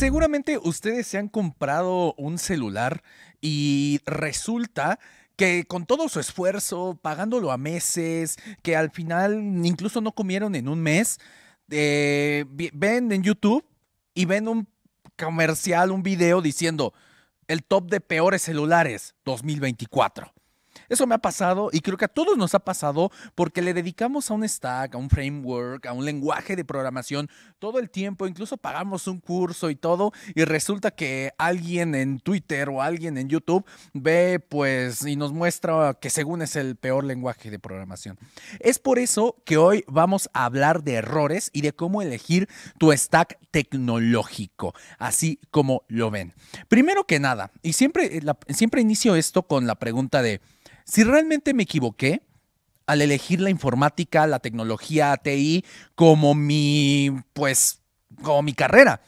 Seguramente ustedes se han comprado un celular y resulta que con todo su esfuerzo, pagándolo a meses, que al final incluso no comieron en un mes, eh, ven en YouTube y ven un comercial, un video diciendo el top de peores celulares 2024. Eso me ha pasado y creo que a todos nos ha pasado porque le dedicamos a un stack, a un framework, a un lenguaje de programación todo el tiempo, incluso pagamos un curso y todo y resulta que alguien en Twitter o alguien en YouTube ve pues y nos muestra que según es el peor lenguaje de programación. Es por eso que hoy vamos a hablar de errores y de cómo elegir tu stack tecnológico, así como lo ven. Primero que nada, y siempre, siempre inicio esto con la pregunta de, si realmente me equivoqué al elegir la informática, la tecnología TI, como mi, pues, como mi carrera.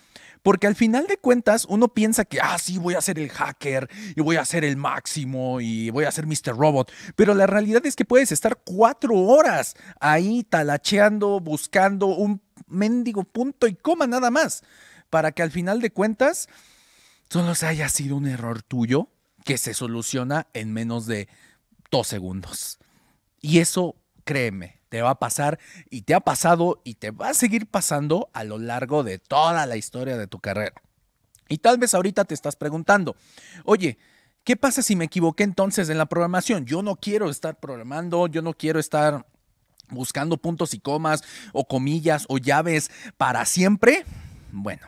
Porque al final de cuentas uno piensa que, ah, sí, voy a ser el hacker y voy a ser el máximo y voy a ser Mr. Robot. Pero la realidad es que puedes estar cuatro horas ahí talacheando, buscando un mendigo punto y coma nada más. Para que al final de cuentas solo se haya sido un error tuyo que se soluciona en menos de dos segundos. Y eso, créeme, te va a pasar y te ha pasado y te va a seguir pasando a lo largo de toda la historia de tu carrera. Y tal vez ahorita te estás preguntando, oye, ¿qué pasa si me equivoqué entonces en la programación? Yo no quiero estar programando, yo no quiero estar buscando puntos y comas o comillas o llaves para siempre. Bueno,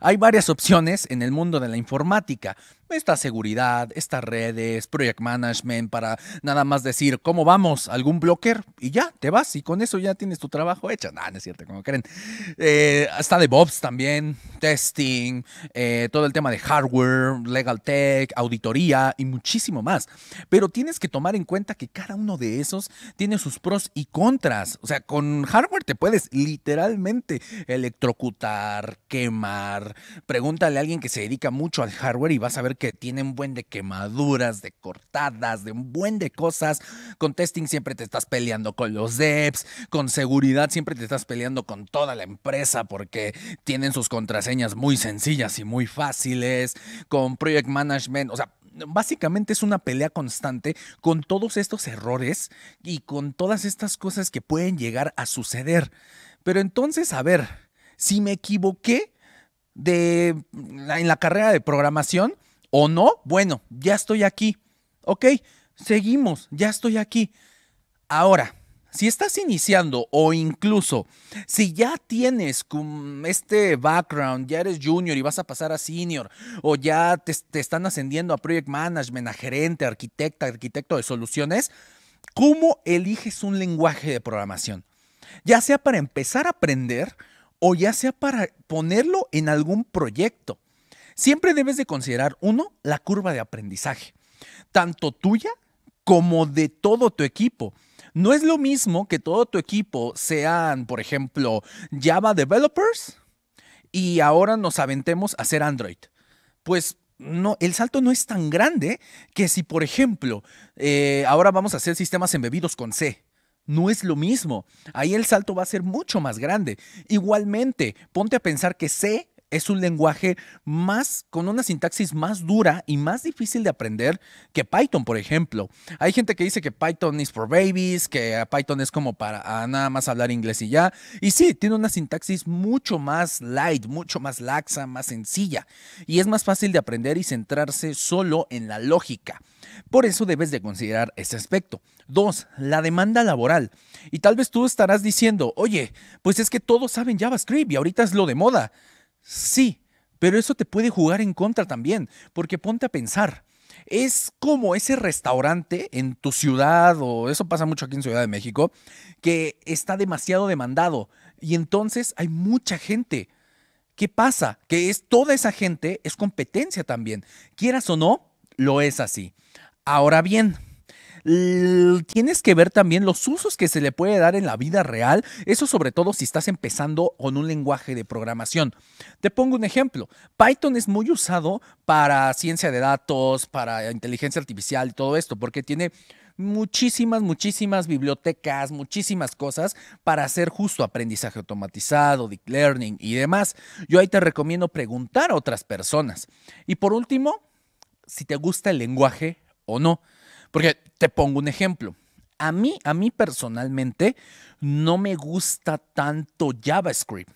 hay varias opciones en el mundo de la informática esta seguridad, estas redes, project management, para nada más decir, ¿cómo vamos? ¿Algún blocker? Y ya, te vas y con eso ya tienes tu trabajo hecho. Nada, no es cierto, como quieren Eh, hasta DevOps también, testing, eh, todo el tema de hardware, legal tech, auditoría y muchísimo más. Pero tienes que tomar en cuenta que cada uno de esos tiene sus pros y contras. O sea, con hardware te puedes literalmente electrocutar, quemar. Pregúntale a alguien que se dedica mucho al hardware y vas a ver que tienen buen de quemaduras, de cortadas, de un buen de cosas. Con testing siempre te estás peleando con los devs, con seguridad siempre te estás peleando con toda la empresa porque tienen sus contraseñas muy sencillas y muy fáciles. Con project management, o sea, básicamente es una pelea constante con todos estos errores y con todas estas cosas que pueden llegar a suceder. Pero entonces, a ver, si me equivoqué de en la carrera de programación, ¿O no? Bueno, ya estoy aquí. Ok, seguimos, ya estoy aquí. Ahora, si estás iniciando o incluso si ya tienes este background, ya eres junior y vas a pasar a senior o ya te, están ascendiendo a project management, a gerente, arquitecta, arquitecto de soluciones, ¿cómo eliges un lenguaje de programación? Ya sea para empezar a aprender o ya sea para ponerlo en algún proyecto. Siempre debes de considerar, uno, la curva de aprendizaje, tanto tuya como de todo tu equipo. No es lo mismo que todo tu equipo sean, por ejemplo, Java developers y ahora nos aventemos a hacer Android. Pues no, el salto no es tan grande que si, por ejemplo, eh, ahora vamos a hacer sistemas embebidos con C. No es lo mismo. Ahí el salto va a ser mucho más grande. Igualmente, ponte a pensar que C es un lenguaje más, con una sintaxis más dura y más difícil de aprender que Python, por ejemplo. Hay gente que dice que Python is for babies, que Python es como para ah, nada más hablar inglés y ya. Y sí, tiene una sintaxis mucho más light, mucho más laxa, más sencilla. Y es más fácil de aprender y centrarse solo en la lógica. Por eso debes de considerar ese aspecto. Dos, la demanda laboral. Y tal vez tú estarás diciendo, oye, pues es que todos saben JavaScript y ahorita es lo de moda. Sí, pero eso te puede jugar en contra también, porque ponte a pensar. Es como ese restaurante en tu ciudad, o eso pasa mucho aquí en Ciudad de México, que está demasiado demandado y entonces hay mucha gente. ¿Qué pasa? Que es toda esa gente es competencia también. Quieras o no, lo es así. Ahora bien, tienes que ver también los usos que se le puede dar en la vida real, eso sobre todo si estás empezando con un lenguaje de programación. Te pongo un ejemplo, Python es muy usado para ciencia de datos, para inteligencia artificial y todo esto, porque tiene muchísimas, muchísimas bibliotecas, muchísimas cosas para hacer justo aprendizaje automatizado, deep learning y demás. Yo ahí te recomiendo preguntar a otras personas. Y por último, si te gusta el lenguaje o no. Porque te pongo un ejemplo. A mí, a mí personalmente, no me gusta tanto JavaScript.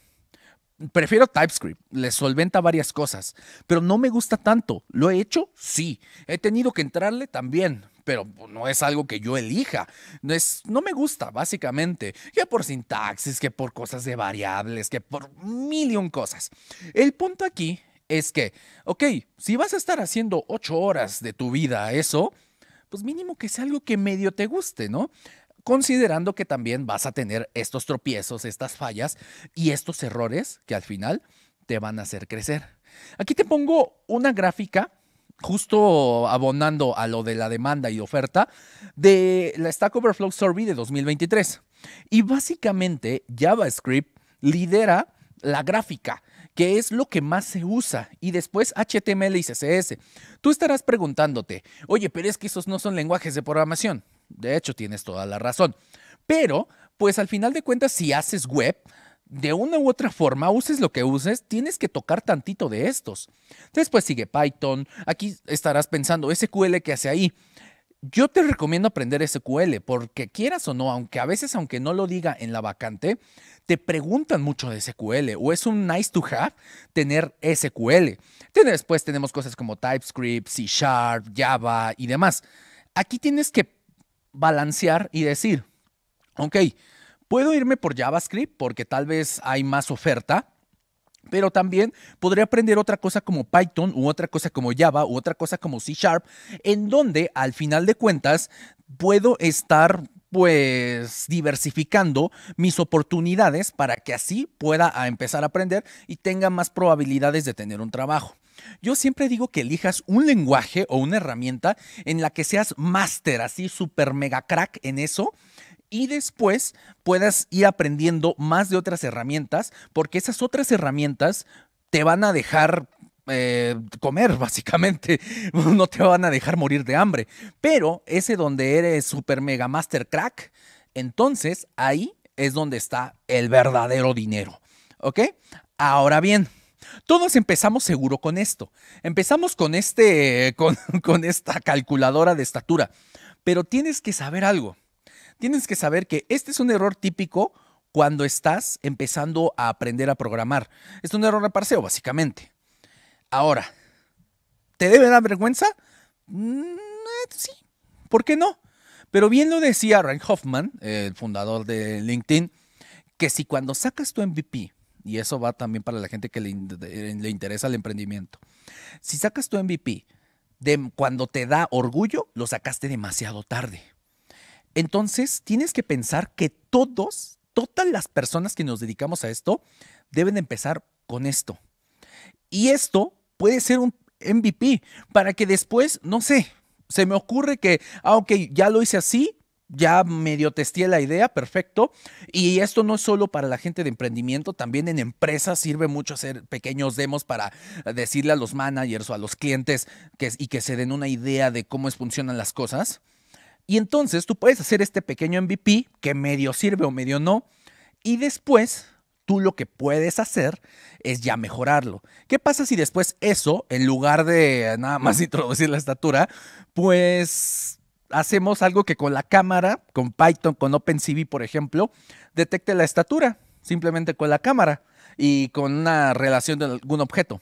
Prefiero TypeScript, le solventa varias cosas, pero no me gusta tanto. ¿Lo he hecho? Sí. He tenido que entrarle también, pero no es algo que yo elija. No, es, no me gusta, básicamente. Que por sintaxis, que por cosas de variables, que por mil cosas. El punto aquí es que, ok, si vas a estar haciendo ocho horas de tu vida eso, pues mínimo que sea algo que medio te guste, ¿no? Considerando que también vas a tener estos tropiezos, estas fallas y estos errores que al final te van a hacer crecer. Aquí te pongo una gráfica justo abonando a lo de la demanda y oferta de la Stack Overflow Survey de 2023. Y básicamente JavaScript lidera la gráfica que es lo que más se usa, y después HTML y CSS. Tú estarás preguntándote, oye, pero es que esos no son lenguajes de programación. De hecho, tienes toda la razón. Pero, pues al final de cuentas, si haces web, de una u otra forma, uses lo que uses, tienes que tocar tantito de estos. Después sigue Python. Aquí estarás pensando, SQL que hace ahí yo te recomiendo aprender SQL porque quieras o no, aunque a veces, aunque no lo diga en la vacante, te preguntan mucho de SQL o es un nice to have tener SQL. Después tenemos cosas como TypeScript, C Sharp, Java y demás. Aquí tienes que balancear y decir, ok, puedo irme por JavaScript porque tal vez hay más oferta pero también podría aprender otra cosa como Python u otra cosa como Java u otra cosa como C Sharp, en donde al final de cuentas puedo estar pues diversificando mis oportunidades para que así pueda empezar a aprender y tenga más probabilidades de tener un trabajo. Yo siempre digo que elijas un lenguaje o una herramienta en la que seas máster, así super mega crack en eso, y después puedas ir aprendiendo más de otras herramientas, porque esas otras herramientas te van a dejar eh, comer, básicamente. No te van a dejar morir de hambre. Pero ese donde eres super mega master crack, entonces ahí es donde está el verdadero dinero. ¿Ok? Ahora bien. Todos empezamos seguro con esto. Empezamos con este, con esta calculadora de estatura. Pero tienes que saber algo tienes que saber que este es un error típico cuando estás empezando a aprender a programar. Es un error de parseo, básicamente. Ahora, ¿te debe dar vergüenza? Mm, eh, sí, ¿por qué no? Pero bien lo decía Ryan Hoffman, el fundador de LinkedIn, que si cuando sacas tu MVP, y eso va también para la gente que le, le interesa el emprendimiento, si sacas tu MVP de cuando te da orgullo, lo sacaste demasiado tarde. Entonces, tienes que pensar que todos, todas las personas que nos dedicamos a esto, deben empezar con esto. Y esto puede ser un MVP para que después, no sé, se me ocurre que, ah, ok, ya lo hice así, ya medio testé la idea, perfecto. Y esto no es solo para la gente de emprendimiento, también en empresas sirve mucho hacer pequeños demos para decirle a los managers o a los clientes y que se den una idea de cómo funcionan las cosas. Y entonces tú puedes hacer este pequeño MVP que medio sirve o medio no. Y después tú lo que puedes hacer es ya mejorarlo. ¿Qué pasa si después eso, en lugar de eh, nada más introducir la estatura, pues hacemos algo que con la cámara, con Python, con OpenCV, por ejemplo, detecte la estatura, simplemente con la cámara y con una relación de algún objeto?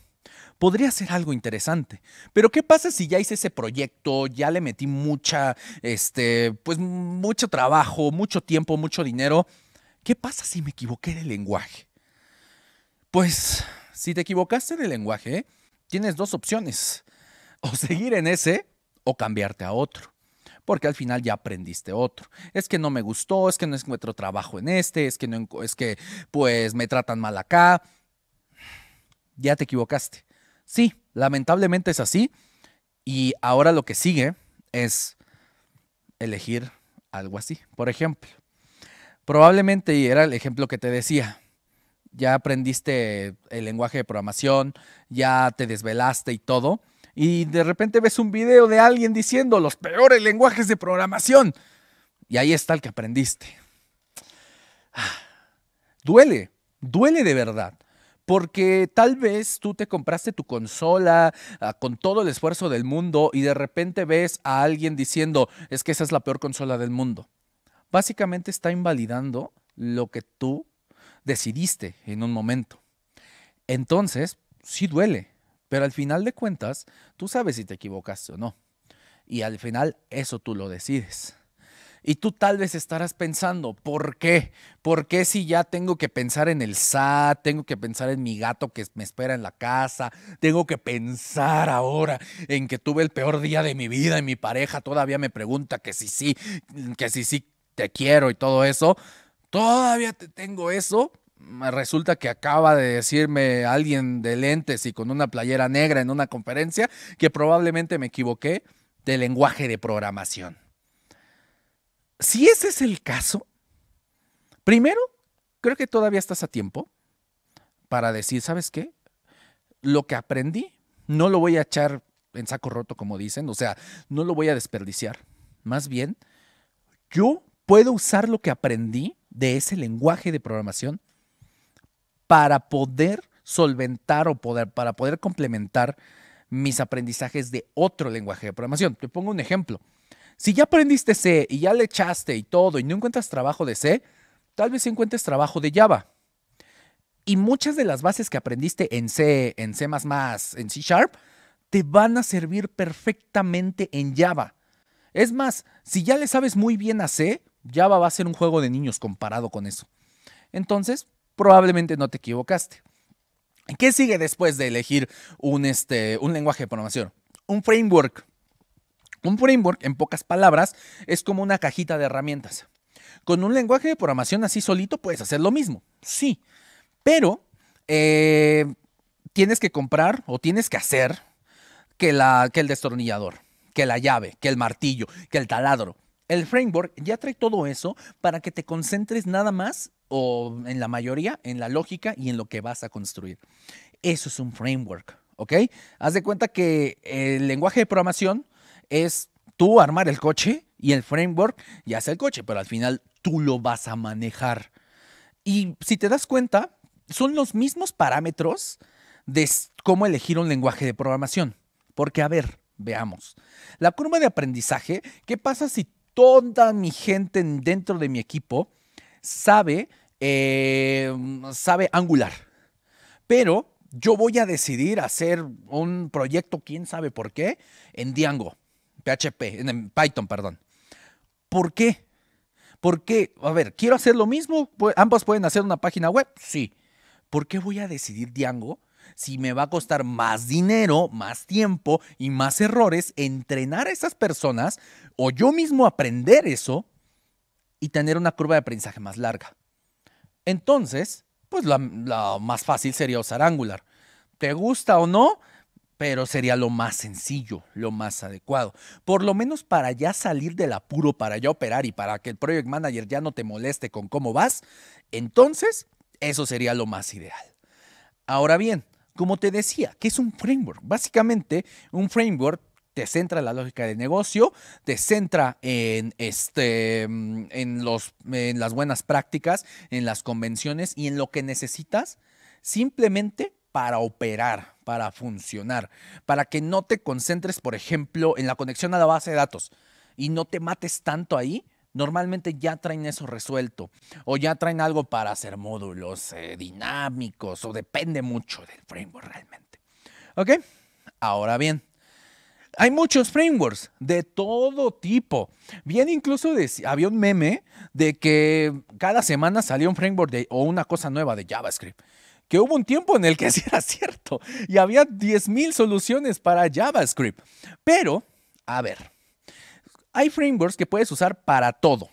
podría ser algo interesante. Pero ¿qué pasa si ya hice ese proyecto, ya le metí mucha, este, pues mucho trabajo, mucho tiempo, mucho dinero? ¿Qué pasa si me equivoqué el lenguaje? Pues si te equivocaste el lenguaje, tienes dos opciones. O seguir en ese o cambiarte a otro porque al final ya aprendiste otro. Es que no me gustó, es que no encuentro trabajo en este, es que no es que pues me tratan mal acá. Ya te equivocaste. Sí, lamentablemente es así. Y ahora lo que sigue es elegir algo así. Por ejemplo, probablemente, y era el ejemplo que te decía, ya aprendiste el lenguaje de programación, ya te desvelaste y todo, y de repente ves un video de alguien diciendo los peores lenguajes de programación, y ahí está el que aprendiste. Ah, duele, duele de verdad porque tal vez tú te compraste tu consola ah, con todo el esfuerzo del mundo y de repente ves a alguien diciendo, es que esa es la peor consola del mundo. Básicamente está invalidando lo que tú decidiste en un momento. Entonces, sí duele, pero al final de cuentas, tú sabes si te equivocaste o no. Y al final, eso tú lo decides. Y tú tal vez estarás pensando, ¿por qué? ¿Por qué si ya tengo que pensar en el SAT, tengo que pensar en mi gato que me espera en la casa, tengo que pensar ahora en que tuve el peor día de mi vida y mi pareja todavía me pregunta que si sí, que si sí te quiero y todo eso? Todavía te tengo eso. Resulta que acaba de decirme alguien de lentes y con una playera negra en una conferencia que probablemente me equivoqué de lenguaje de programación si ese es el caso, primero, creo que todavía estás a tiempo para decir, ¿sabes qué? Lo que aprendí, no lo voy a echar en saco roto, como dicen, o sea, no lo voy a desperdiciar. Más bien, yo puedo usar lo que aprendí de ese lenguaje de programación para poder solventar o poder, para poder complementar mis aprendizajes de otro lenguaje de programación. Te pongo un ejemplo. Si ya aprendiste C y ya le echaste y todo y no encuentras trabajo de C, tal vez encuentres trabajo de Java. Y muchas de las bases que aprendiste en C, en C, en C Sharp, te van a servir perfectamente en Java. Es más, si ya le sabes muy bien a C, Java va a ser un juego de niños comparado con eso. Entonces, probablemente no te equivocaste. ¿Qué sigue después de elegir un, este, un lenguaje de programación? Un framework. Un framework, en pocas palabras, es como una cajita de herramientas. Con un lenguaje de programación así solito puedes hacer lo mismo, sí, pero eh, tienes que comprar o tienes que hacer que, la, que el destornillador, que la llave, que el martillo, que el taladro. El framework ya trae todo eso para que te concentres nada más o en la mayoría en la lógica y en lo que vas a construir. Eso es un framework, ¿ok? Haz de cuenta que el lenguaje de programación es tú armar el coche y el framework y hacer el coche, pero al final tú lo vas a manejar. Y si te das cuenta, son los mismos parámetros de cómo elegir un lenguaje de programación. Porque, a ver, veamos. La curva de aprendizaje, ¿qué pasa si toda mi gente dentro de mi equipo sabe, eh, sabe Angular? Pero yo voy a decidir hacer un proyecto, quién sabe por qué, en Django. PHP, en Python, perdón. ¿Por qué? ¿Por qué? A ver, ¿quiero hacer lo mismo? ¿Ambos pueden hacer una página web? Sí. ¿Por qué voy a decidir Django si me va a costar más dinero, más tiempo y más errores entrenar a esas personas o yo mismo aprender eso y tener una curva de aprendizaje más larga? Entonces, pues la, la más fácil sería usar Angular. ¿Te gusta o no? pero sería lo más sencillo, lo más adecuado. Por lo menos para ya salir del apuro, para ya operar y para que el project manager ya no te moleste con cómo vas, entonces eso sería lo más ideal. Ahora bien, como te decía, ¿qué es un framework? Básicamente, un framework te centra en la lógica de negocio, te centra en, este, en, los, en las buenas prácticas, en las convenciones y en lo que necesitas simplemente para operar, para funcionar, para que no te concentres, por ejemplo, en la conexión a la base de datos y no te mates tanto ahí. Normalmente ya traen eso resuelto o ya traen algo para hacer módulos eh, dinámicos o depende mucho del framework realmente. ¿Ok? Ahora bien, hay muchos frameworks de todo tipo. Bien, incluso había un meme de que cada semana salía un framework o una cosa nueva de JavaScript que hubo un tiempo en el que así era cierto y había 10.000 soluciones para JavaScript. Pero, a ver, hay frameworks que puedes usar para todo.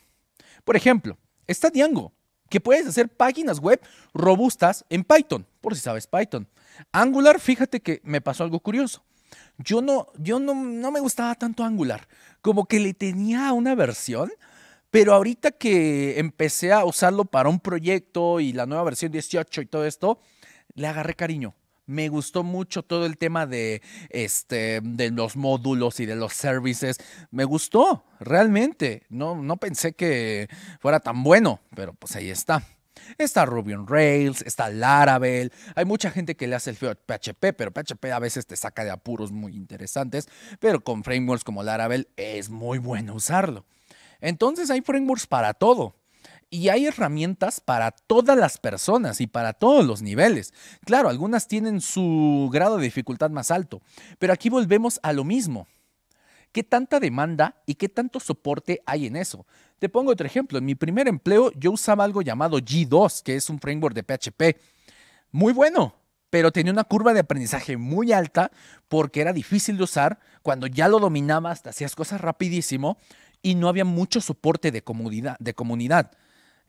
Por ejemplo, está Django, que puedes hacer páginas web robustas en Python, por si sabes Python. Angular, fíjate que me pasó algo curioso. Yo no, yo no, no me gustaba tanto Angular, como que le tenía una versión pero ahorita que empecé a usarlo para un proyecto y la nueva versión 18 y todo esto, le agarré cariño. Me gustó mucho todo el tema de, este, de los módulos y de los services. Me gustó, realmente. No, no pensé que fuera tan bueno, pero pues ahí está. Está Ruby on Rails, está Laravel. Hay mucha gente que le hace el feo a PHP, pero PHP a veces te saca de apuros muy interesantes. Pero con frameworks como Laravel es muy bueno usarlo. Entonces hay frameworks para todo. Y hay herramientas para todas las personas y para todos los niveles. Claro, algunas tienen su grado de dificultad más alto, pero aquí volvemos a lo mismo. ¿Qué tanta demanda y qué tanto soporte hay en eso? Te pongo otro ejemplo. En mi primer empleo yo usaba algo llamado G2, que es un framework de PHP. Muy bueno, pero tenía una curva de aprendizaje muy alta porque era difícil de usar. Cuando ya lo dominabas, te hacías cosas rapidísimo y no había mucho soporte de comunidad. De comunidad.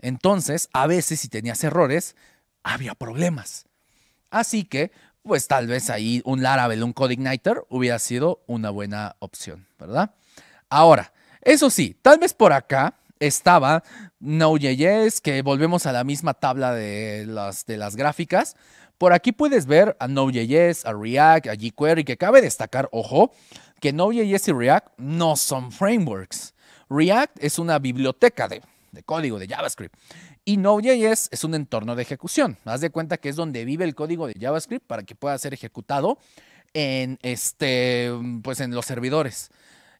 Entonces, a veces si tenías errores, había problemas. Así que, pues tal vez ahí un Laravel, un Codeigniter hubiera sido una buena opción, ¿verdad? Ahora, eso sí, tal vez por acá estaba Node.js, que volvemos a la misma tabla de las, de las gráficas. Por aquí puedes ver a Node.js, a React, a jQuery, que cabe destacar, ojo, que Node.js y React no son frameworks. React es una biblioteca de, código de JavaScript y Node.js es un entorno de ejecución. Haz de cuenta que es donde vive el código de JavaScript para que pueda ser ejecutado en, este, pues en los servidores.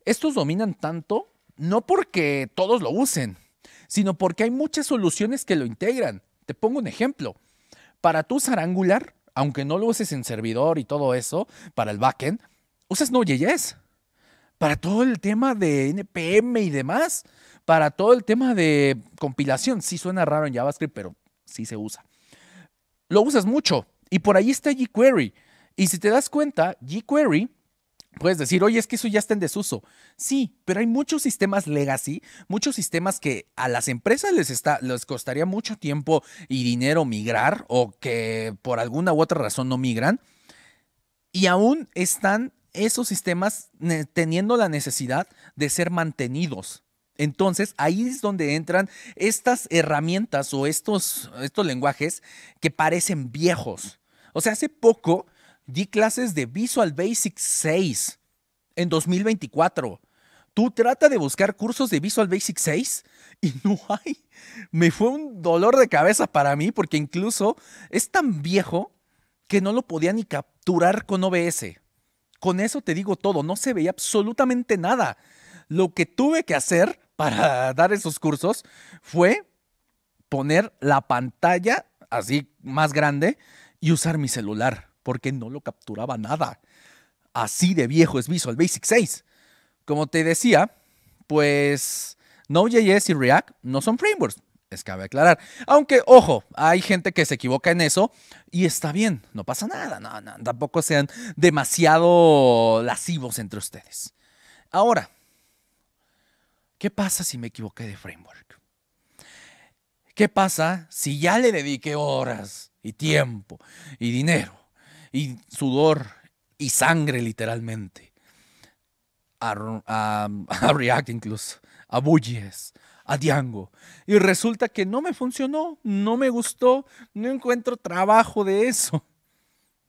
Estos dominan tanto no porque todos lo usen, sino porque hay muchas soluciones que lo integran. Te pongo un ejemplo. Para tu usar Angular, aunque no lo uses en servidor y todo eso, para el backend, usas Node.js para todo el tema de NPM y demás, para todo el tema de compilación. Sí suena raro en JavaScript, pero sí se usa. Lo usas mucho y por ahí está jQuery. Y si te das cuenta, jQuery Puedes decir, oye, es que eso ya está en desuso. Sí, pero hay muchos sistemas legacy, muchos sistemas que a las empresas les, está, les costaría mucho tiempo y dinero migrar o que por alguna u otra razón no migran y aún están esos sistemas teniendo la necesidad de ser mantenidos. Entonces, ahí es donde entran estas herramientas o estos, estos lenguajes que parecen viejos. O sea, hace poco di clases de Visual Basic 6 en 2024. Tú trata de buscar cursos de Visual Basic 6 y no hay. Me fue un dolor de cabeza para mí porque incluso es tan viejo que no lo podía ni capturar con OBS. Con eso te digo todo, no se veía absolutamente nada. Lo que tuve que hacer para dar esos cursos fue poner la pantalla así más grande y usar mi celular, porque no lo capturaba nada. Así de viejo es Visual Basic 6. Como te decía, pues Node.js y React no son frameworks, es cabe aclarar. Aunque, ojo, hay gente que se equivoca en eso y está bien, no pasa nada, tampoco sean demasiado lascivos entre ustedes. Ahora, ¿qué pasa si me equivoqué de framework? ¿Qué pasa si ya le dediqué horas y tiempo y dinero y sudor y sangre literalmente a, React incluso, a Bullies, a Django. Y resulta que no me funcionó, no me gustó, no encuentro trabajo de eso.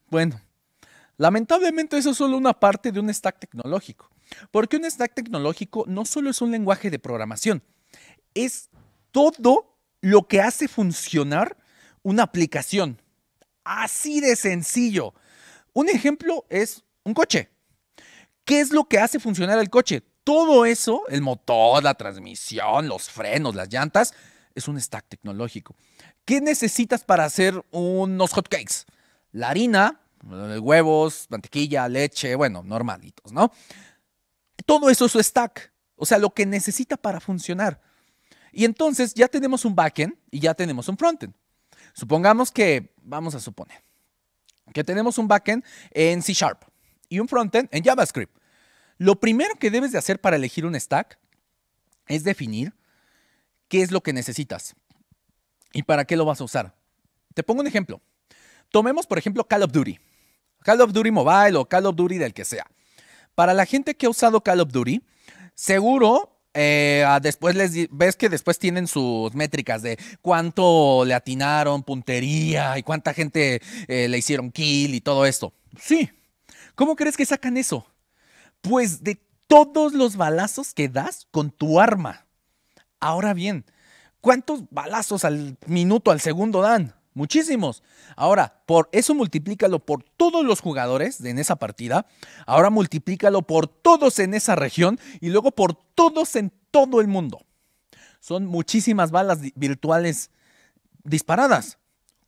Bueno, lamentablemente eso es solo una parte de un stack tecnológico, porque un stack tecnológico no solo es un lenguaje de programación, es todo lo que hace funcionar una aplicación. Así de sencillo. Un ejemplo es un coche. ¿Qué es lo que hace funcionar el coche? todo eso, el motor, la transmisión, los frenos, las llantas, es un stack tecnológico. ¿Qué necesitas para hacer unos hotcakes? La harina, eh, huevos, mantequilla, leche, bueno, normalitos, ¿no? Todo eso es su stack, o sea, lo que necesita para funcionar. Y entonces ya tenemos un backend y ya tenemos un frontend. Supongamos que, vamos a suponer, que tenemos un backend en C Sharp y un frontend en JavaScript. Lo primero que debes de hacer para elegir un stack es definir qué es lo que necesitas y para qué lo vas a usar. Te pongo un ejemplo. Tomemos, por ejemplo, Call of Duty. Call of Duty Mobile o Call of Duty del que sea. Para la gente que ha usado Call of Duty, seguro eh, después les ves que después tienen sus métricas de cuánto le atinaron, puntería y cuánta gente eh, le hicieron kill y todo esto. Sí. ¿Cómo crees que sacan eso? pues de todos los balazos que das con tu arma. Ahora bien, ¿cuántos balazos al minuto, al segundo dan? Muchísimos. Ahora, por eso multiplícalo por todos los jugadores en esa partida. Ahora multiplícalo por todos en esa región y luego por todos en todo el mundo. Son muchísimas balas virtuales disparadas.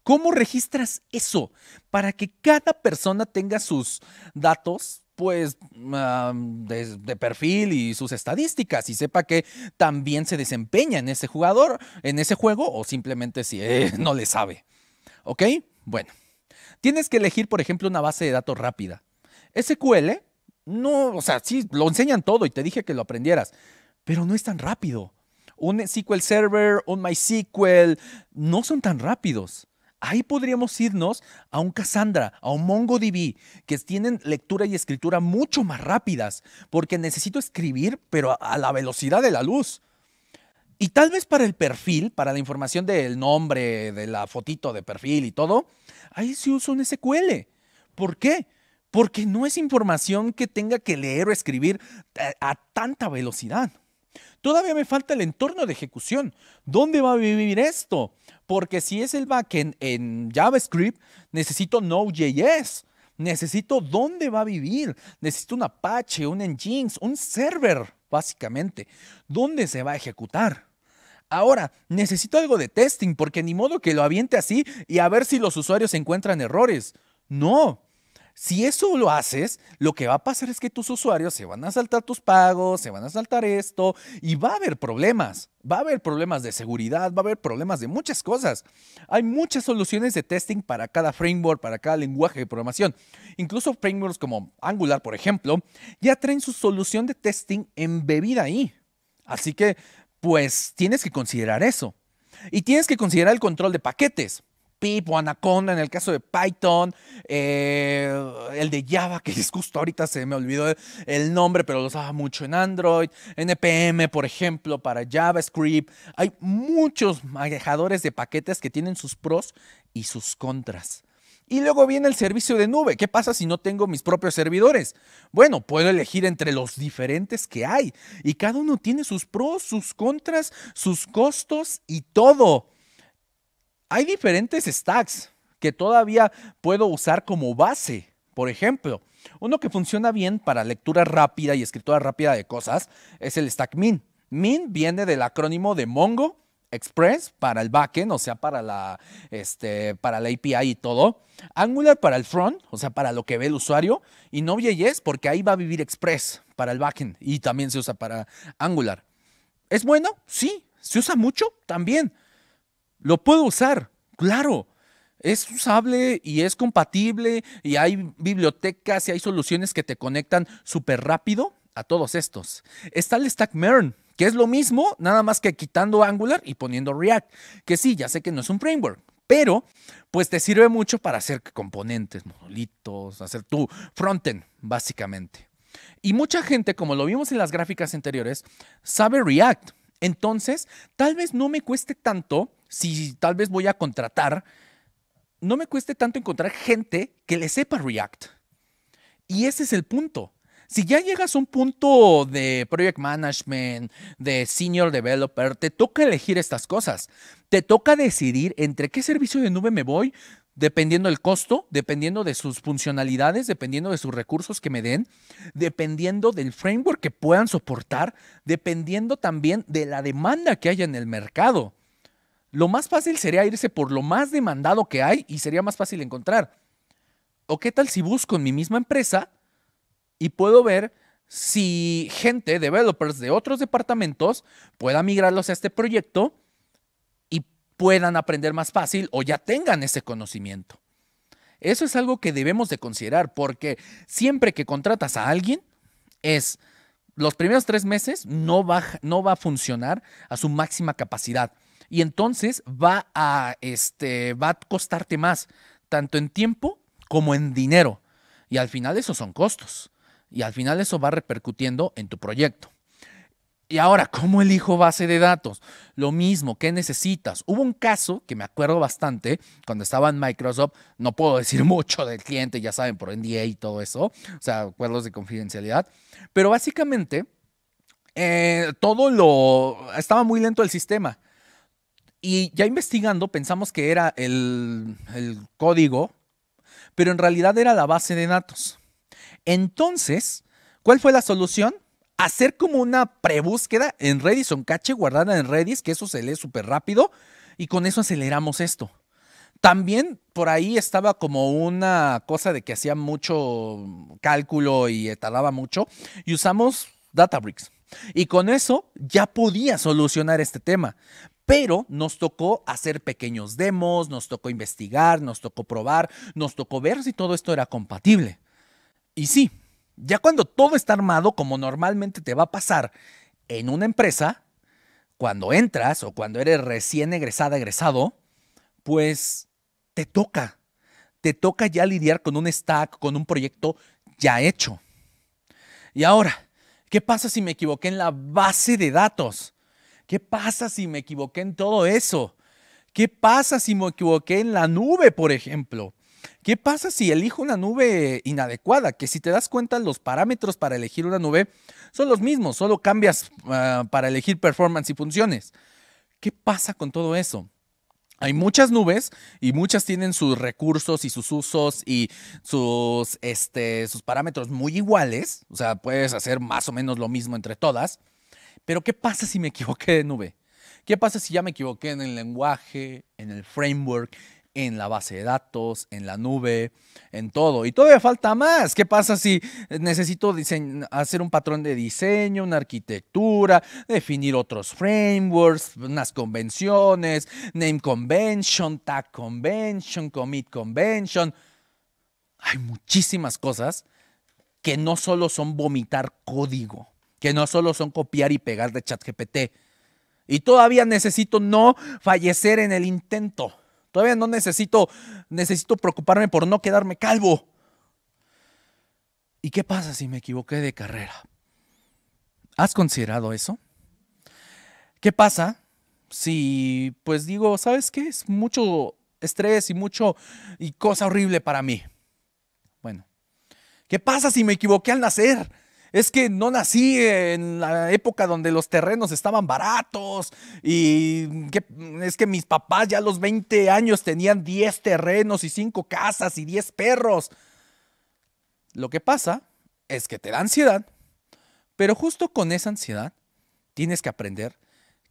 ¿Cómo registras eso? Para que cada persona tenga sus datos, pues de, perfil y sus estadísticas y sepa que también se desempeña en ese jugador, en ese juego o simplemente si eh, no le sabe. ¿Ok? Bueno, tienes que elegir, por ejemplo, una base de datos rápida. SQL, no, o sea, sí, lo enseñan todo y te dije que lo aprendieras, pero no es tan rápido. Un SQL Server, un MySQL, no son tan rápidos ahí podríamos irnos a un Cassandra, a un MongoDB, que tienen lectura y escritura mucho más rápidas, porque necesito escribir, pero a, la velocidad de la luz. Y tal vez para el perfil, para la información del nombre, de la fotito de perfil y todo, ahí se usa un SQL. ¿Por qué? Porque no es información que tenga que leer o escribir eh, a tanta velocidad. Todavía me falta el entorno de ejecución. ¿Dónde va a vivir esto? Porque si es el backend en JavaScript, necesito Node.js. Necesito dónde va a vivir. Necesito un Apache, un Nginx, un server, básicamente. ¿Dónde se va a ejecutar? Ahora, necesito algo de testing porque ni modo que lo aviente así y a ver si los usuarios encuentran errores. No, si eso lo haces, lo que va a pasar es que tus usuarios se van a saltar tus pagos, se van a saltar esto y va a haber problemas. Va a haber problemas de seguridad, va a haber problemas de muchas cosas. Hay muchas soluciones de testing para cada framework, para cada lenguaje de programación. Incluso frameworks como Angular, por ejemplo, ya traen su solución de testing embebida ahí. Así que, pues, tienes que considerar eso. Y tienes que considerar el control de paquetes. Pip o Anaconda, en el caso de Python, eh, el de Java, que es justo ahorita se me olvidó el nombre, pero lo usaba mucho en Android, NPM, por ejemplo, para JavaScript. Hay muchos manejadores de paquetes que tienen sus pros y sus contras. Y luego viene el servicio de nube. ¿Qué pasa si no tengo mis propios servidores? Bueno, puedo elegir entre los diferentes que hay. Y cada uno tiene sus pros, sus contras, sus costos y todo. Hay diferentes stacks que todavía puedo usar como base. Por ejemplo, uno que funciona bien para lectura rápida y escritura rápida de cosas es el stack min. Min viene del acrónimo de Mongo Express para el backend, o sea, para la, este, para API y todo. Angular para el front, o sea, para lo que ve el usuario. Y Node.js porque ahí va a vivir Express para el backend y también se usa para Angular. ¿Es bueno? Sí. ¿Se usa mucho? También. Lo puedo usar, claro. Es usable y es compatible y hay bibliotecas y hay soluciones que te conectan súper rápido a todos estos. Está el Stack Mern, que es lo mismo, nada más que quitando Angular y poniendo React, que sí, ya sé que no es un framework, pero pues te sirve mucho para hacer componentes, monolitos, hacer tu frontend, básicamente. Y mucha gente, como lo vimos en las gráficas anteriores, sabe React. Entonces, tal vez no me cueste tanto si tal vez voy a contratar, no me cueste tanto encontrar gente que le sepa React. Y ese es el punto. Si ya llegas a un punto de project management, de senior developer, te toca elegir estas cosas. Te toca decidir entre qué servicio de nube me voy, dependiendo del costo, dependiendo de sus funcionalidades, dependiendo de sus recursos que me den, dependiendo del framework que puedan soportar, dependiendo también de la demanda que haya en el mercado lo más fácil sería irse por lo más demandado que hay y sería más fácil encontrar. ¿O qué tal si busco en mi misma empresa y puedo ver si gente, developers de otros departamentos, pueda migrarlos a este proyecto y puedan aprender más fácil o ya tengan ese conocimiento? Eso es algo que debemos de considerar porque siempre que contratas a alguien es los primeros tres meses no no va a funcionar a su máxima capacidad y entonces va a, este, va a costarte más, tanto en tiempo como en dinero. Y al final esos son costos. Y al final eso va repercutiendo en tu proyecto. Y ahora, ¿cómo elijo base de datos? Lo mismo, ¿qué necesitas? Hubo un caso que me acuerdo bastante cuando estaba en Microsoft, no puedo decir mucho del cliente, ya saben, por NDA y todo eso, o sea, acuerdos de confidencialidad, pero básicamente eh, todo lo... estaba muy lento el sistema. Y ya investigando pensamos que era el, código, pero en realidad era la base de datos. Entonces, ¿cuál fue la solución? Hacer como una prebúsqueda en Redis, un cache guardada en Redis, que eso se lee súper rápido, y con eso aceleramos esto. También por ahí estaba como una cosa de que hacía mucho cálculo y tardaba mucho, y usamos Databricks. Y con eso ya podía solucionar este tema pero nos tocó hacer pequeños demos, nos tocó investigar, nos tocó probar, nos tocó ver si todo esto era compatible. Y sí, ya cuando todo está armado, como normalmente te va a pasar en una empresa, cuando entras o cuando eres recién egresada, egresado, pues te toca. Te toca ya lidiar con un stack, con un proyecto ya hecho. Y ahora, ¿qué pasa si me equivoqué en la base de datos? ¿Qué pasa si me equivoqué en todo eso? ¿Qué pasa si me equivoqué en la nube, por ejemplo? ¿Qué pasa si elijo una nube inadecuada? Que si te das cuenta, los parámetros para elegir una nube son los mismos, solo cambias ah, para elegir performance y funciones. ¿Qué pasa con todo eso? Hay muchas nubes y muchas tienen sus recursos y sus usos y sus, este, sus parámetros muy iguales. O sea, puedes hacer más o menos lo mismo entre todas. Pero ¿qué pasa si me equivoqué de nube? ¿Qué pasa si ya me equivoqué en el lenguaje, en el framework, en la base de datos, en la nube, en todo? Y todavía falta más. ¿Qué pasa si necesito hacer un patrón de diseño, una arquitectura, definir otros frameworks, unas convenciones, name convention, tag convention, commit convention? Hay muchísimas cosas que no solo son vomitar código que no solo son copiar y pegar de ChatGPT. Y todavía necesito no fallecer en el intento. Todavía no necesito, necesito preocuparme por no quedarme calvo. ¿Y qué pasa si me equivoqué de carrera? ¿Has considerado eso? ¿Qué pasa si, pues digo, ¿sabes qué? Es mucho estrés y mucho y cosa horrible para mí. Bueno, ¿qué pasa si me equivoqué al nacer? es que no nací en la época donde los terrenos estaban baratos y es que mis papás ya a los 20 años tenían 10 terrenos y 5 casas y 10 perros. Lo que pasa es que te da ansiedad, pero justo con esa ansiedad tienes que aprender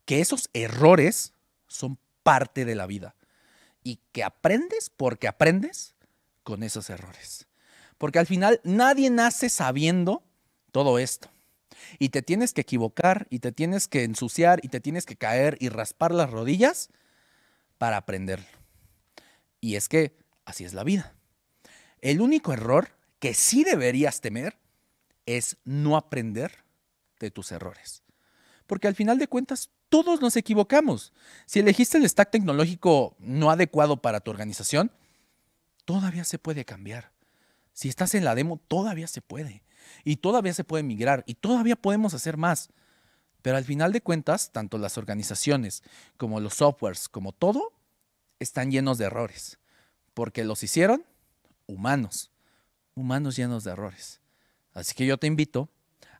que esos errores son parte de la vida y que aprendes porque aprendes con esos errores. Porque al final nadie nace sabiendo todo esto. Y te tienes que equivocar y te tienes que ensuciar y te tienes que caer y raspar las rodillas para aprenderlo. Y es que así es la vida. El único error que sí deberías temer es no aprender de tus errores. Porque al final de cuentas, todos nos equivocamos. Si elegiste el stack tecnológico no adecuado para tu organización, todavía se puede cambiar. Si estás en la demo, todavía se puede y todavía se puede migrar y todavía podemos hacer más. Pero al final de cuentas, tanto las organizaciones como los softwares, como todo, están llenos de errores, porque los hicieron humanos, humanos llenos de errores. Así que yo te invito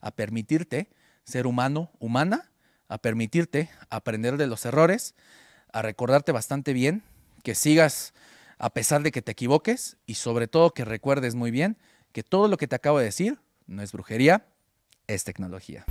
a permitirte ser humano, humana, a permitirte aprender de los errores, a recordarte bastante bien, que sigas a pesar de que te equivoques y sobre todo que recuerdes muy bien que todo lo que te acabo de decir no es brujería, es tecnología.